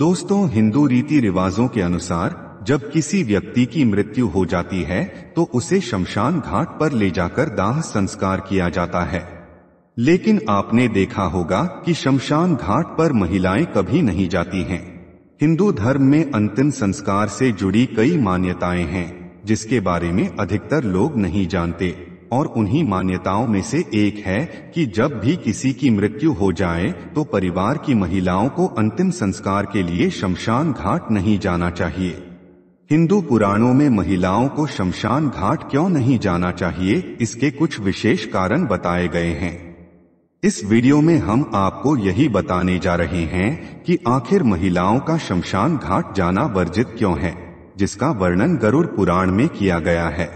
दोस्तों हिंदू रीति रिवाजों के अनुसार जब किसी व्यक्ति की मृत्यु हो जाती है तो उसे शमशान घाट पर ले जाकर दाह संस्कार किया जाता है लेकिन आपने देखा होगा कि शमशान घाट पर महिलाएं कभी नहीं जाती हैं हिंदू धर्म में अंतिम संस्कार से जुड़ी कई मान्यताएं हैं जिसके बारे में अधिकतर लोग नहीं जानते और उन्हीं मान्यताओं में से एक है कि जब भी किसी की मृत्यु हो जाए तो परिवार की महिलाओं को अंतिम संस्कार के लिए शमशान घाट नहीं जाना चाहिए हिंदू पुराणों में महिलाओं को शमशान घाट क्यों नहीं जाना चाहिए इसके कुछ विशेष कारण बताए गए हैं इस वीडियो में हम आपको यही बताने जा रहे हैं कि आखिर महिलाओं का शमशान घाट जाना वर्जित क्यों है जिसका वर्णन गरुड़ पुराण में किया गया है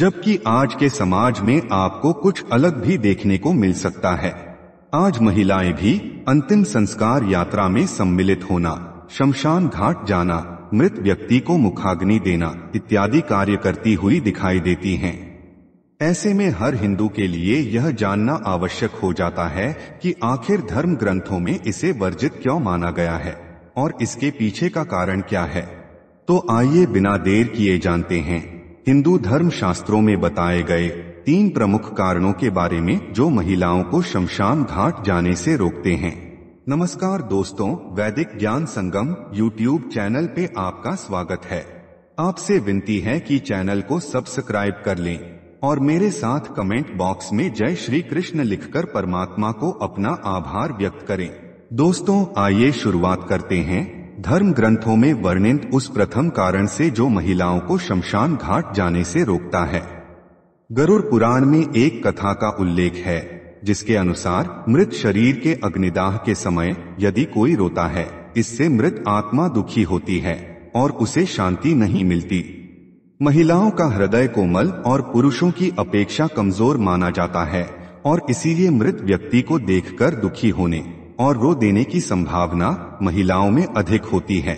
जबकि आज के समाज में आपको कुछ अलग भी देखने को मिल सकता है आज महिलाएं भी अंतिम संस्कार यात्रा में सम्मिलित होना शमशान घाट जाना मृत व्यक्ति को मुखाग्नि देना इत्यादि कार्य करती हुई दिखाई देती हैं। ऐसे में हर हिंदू के लिए यह जानना आवश्यक हो जाता है कि आखिर धर्म ग्रंथों में इसे वर्जित क्यों माना गया है और इसके पीछे का कारण क्या है तो आइए बिना देर किए जानते हैं हिंदू धर्म शास्त्रों में बताए गए तीन प्रमुख कारणों के बारे में जो महिलाओं को शमशान घाट जाने से रोकते हैं नमस्कार दोस्तों वैदिक ज्ञान संगम यूट्यूब चैनल पे आपका स्वागत है आपसे विनती है कि चैनल को सब्सक्राइब कर लें और मेरे साथ कमेंट बॉक्स में जय श्री कृष्ण लिखकर परमात्मा को अपना आभार व्यक्त करें दोस्तों आइए शुरुआत करते हैं धर्म ग्रंथों में वर्णित उस प्रथम कारण से जो महिलाओं को शमशान घाट जाने से रोकता है गरुड़ पुराण में एक कथा का उल्लेख है जिसके अनुसार मृत शरीर के अग्निदाह के समय यदि कोई रोता है इससे मृत आत्मा दुखी होती है और उसे शांति नहीं मिलती महिलाओं का हृदय कोमल और पुरुषों की अपेक्षा कमजोर माना जाता है और इसीलिए मृत व्यक्ति को देखकर दुखी होने और रो देने की संभावना महिलाओं में अधिक होती है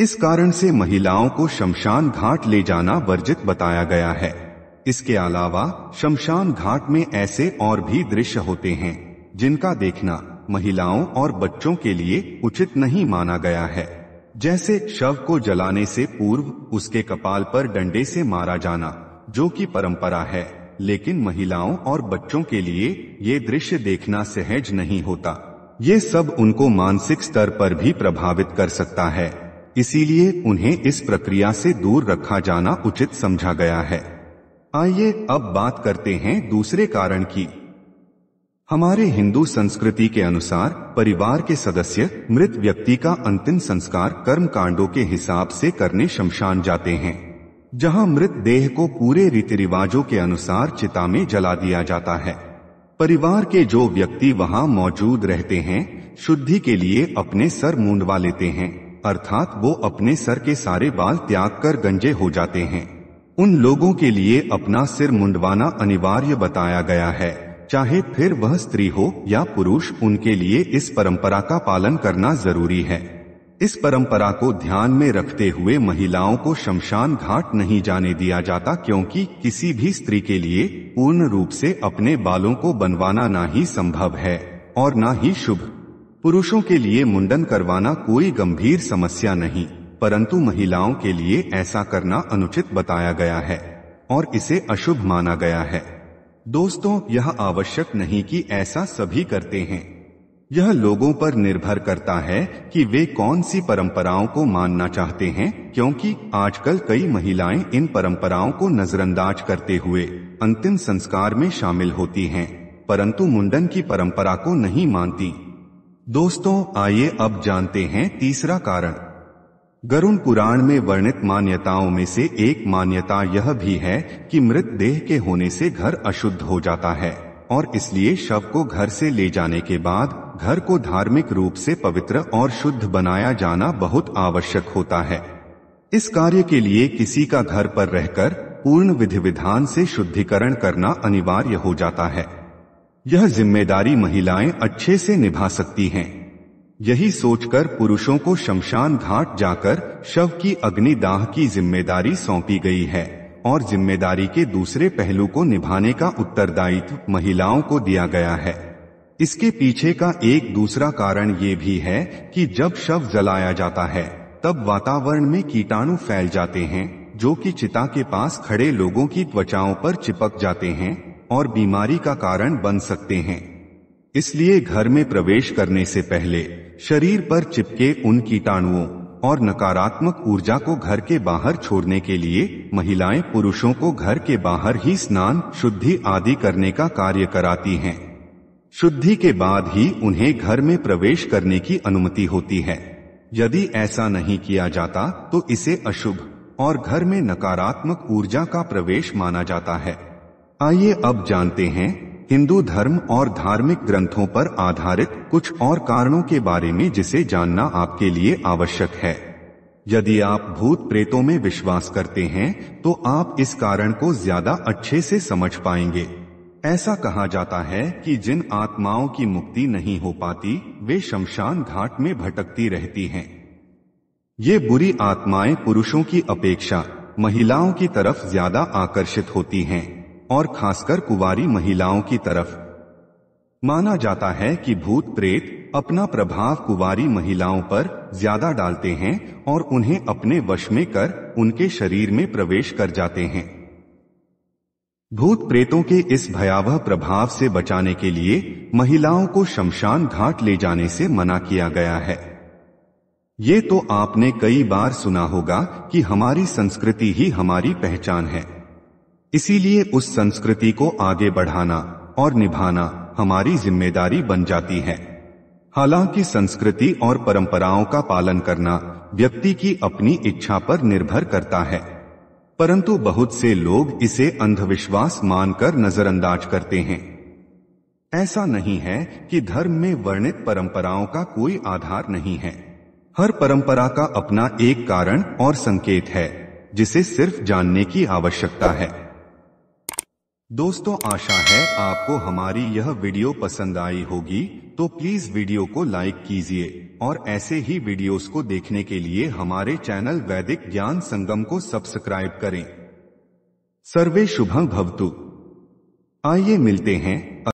इस कारण से महिलाओं को शमशान घाट ले जाना वर्जित बताया गया है इसके अलावा शमशान घाट में ऐसे और भी दृश्य होते हैं जिनका देखना महिलाओं और बच्चों के लिए उचित नहीं माना गया है जैसे शव को जलाने से पूर्व उसके कपाल पर डंडे से मारा जाना जो कि परंपरा है लेकिन महिलाओं और बच्चों के लिए ये दृश्य देखना सहज नहीं होता ये सब उनको मानसिक स्तर पर भी प्रभावित कर सकता है इसीलिए उन्हें इस प्रक्रिया से दूर रखा जाना उचित समझा गया है आइए अब बात करते हैं दूसरे कारण की हमारे हिंदू संस्कृति के अनुसार परिवार के सदस्य मृत व्यक्ति का अंतिम संस्कार कर्म कांडों के हिसाब से करने शमशान जाते हैं जहां मृत देह को पूरे रीति रिवाजों के अनुसार चिता में जला दिया जाता है परिवार के जो व्यक्ति वहाँ मौजूद रहते हैं शुद्धि के लिए अपने सर मूंडवा लेते हैं अर्थात वो अपने सर के सारे बाल त्याग कर गंजे हो जाते हैं उन लोगों के लिए अपना सिर मुंडवाना अनिवार्य बताया गया है चाहे फिर वह स्त्री हो या पुरुष उनके लिए इस परंपरा का पालन करना जरूरी है इस परंपरा को ध्यान में रखते हुए महिलाओं को शमशान घाट नहीं जाने दिया जाता क्योंकि किसी भी स्त्री के लिए पूर्ण रूप से अपने बालों को बनवाना ना ही संभव है और ना ही शुभ पुरुषों के लिए मुंडन करवाना कोई गंभीर समस्या नहीं परंतु महिलाओं के लिए ऐसा करना अनुचित बताया गया है और इसे अशुभ माना गया है दोस्तों यह आवश्यक नहीं कि ऐसा सभी करते हैं यह लोगों पर निर्भर करता है कि वे कौन सी परंपराओं को मानना चाहते हैं क्योंकि आजकल कई महिलाएं इन परंपराओं को नजरअंदाज करते हुए अंतिम संस्कार में शामिल होती हैं परंतु मुंडन की परंपरा को नहीं मानती दोस्तों आइए अब जानते हैं तीसरा कारण गरुण पुराण में वर्णित मान्यताओं में से एक मान्यता यह भी है कि मृत देह के होने से घर अशुद्ध हो जाता है और इसलिए शव को घर से ले जाने के बाद घर को धार्मिक रूप से पवित्र और शुद्ध बनाया जाना बहुत आवश्यक होता है इस कार्य के लिए किसी का घर पर रहकर पूर्ण विधि विधान से शुद्धिकरण करना अनिवार्य हो जाता है यह जिम्मेदारी महिलाएं अच्छे से निभा सकती हैं यही सोचकर पुरुषों को शमशान घाट जाकर शव की अग्नि दाह की जिम्मेदारी सौंपी गई है और जिम्मेदारी के दूसरे पहलू को निभाने का उत्तरदायित्व महिलाओं को दिया गया है इसके पीछे का एक दूसरा कारण ये भी है कि जब शव जलाया जाता है तब वातावरण में कीटाणु फैल जाते हैं जो कि चिता के पास खड़े लोगों की त्वचाओं पर चिपक जाते हैं और बीमारी का कारण बन सकते हैं इसलिए घर में प्रवेश करने से पहले शरीर पर चिपके उन कीटाणुओं और नकारात्मक ऊर्जा को घर के बाहर छोड़ने के लिए महिलाएं पुरुषों को घर के बाहर ही स्नान शुद्धि आदि करने का कार्य कराती हैं शुद्धि के बाद ही उन्हें घर में प्रवेश करने की अनुमति होती है यदि ऐसा नहीं किया जाता तो इसे अशुभ और घर में नकारात्मक ऊर्जा का प्रवेश माना जाता है आइए अब जानते हैं हिंदू धर्म और धार्मिक ग्रंथों पर आधारित कुछ और कारणों के बारे में जिसे जानना आपके लिए आवश्यक है यदि आप भूत प्रेतों में विश्वास करते हैं तो आप इस कारण को ज्यादा अच्छे से समझ पाएंगे ऐसा कहा जाता है कि जिन आत्माओं की मुक्ति नहीं हो पाती वे शमशान घाट में भटकती रहती हैं ये बुरी आत्माएं पुरुषों की अपेक्षा महिलाओं की तरफ ज्यादा आकर्षित होती हैं और खासकर कुवारी महिलाओं की तरफ माना जाता है कि भूत प्रेत अपना प्रभाव कुवारी महिलाओं पर ज्यादा डालते हैं और उन्हें अपने वश में कर उनके शरीर में प्रवेश कर जाते हैं भूत प्रेतों के इस भयावह प्रभाव से बचाने के लिए महिलाओं को शमशान घाट ले जाने से मना किया गया है ये तो आपने कई बार सुना होगा कि हमारी संस्कृति ही हमारी पहचान है इसीलिए उस संस्कृति को आगे बढ़ाना और निभाना हमारी जिम्मेदारी बन जाती है हालांकि संस्कृति और परंपराओं का पालन करना व्यक्ति की अपनी इच्छा पर निर्भर करता है परंतु बहुत से लोग इसे अंधविश्वास मानकर नजरअंदाज करते हैं ऐसा नहीं है कि धर्म में वर्णित परंपराओं का कोई आधार नहीं है हर परंपरा का अपना एक कारण और संकेत है जिसे सिर्फ जानने की आवश्यकता है दोस्तों आशा है आपको हमारी यह वीडियो पसंद आई होगी तो प्लीज वीडियो को लाइक कीजिए और ऐसे ही वीडियोस को देखने के लिए हमारे चैनल वैदिक ज्ञान संगम को सब्सक्राइब करें सर्वे शुभम भवतु आइए मिलते हैं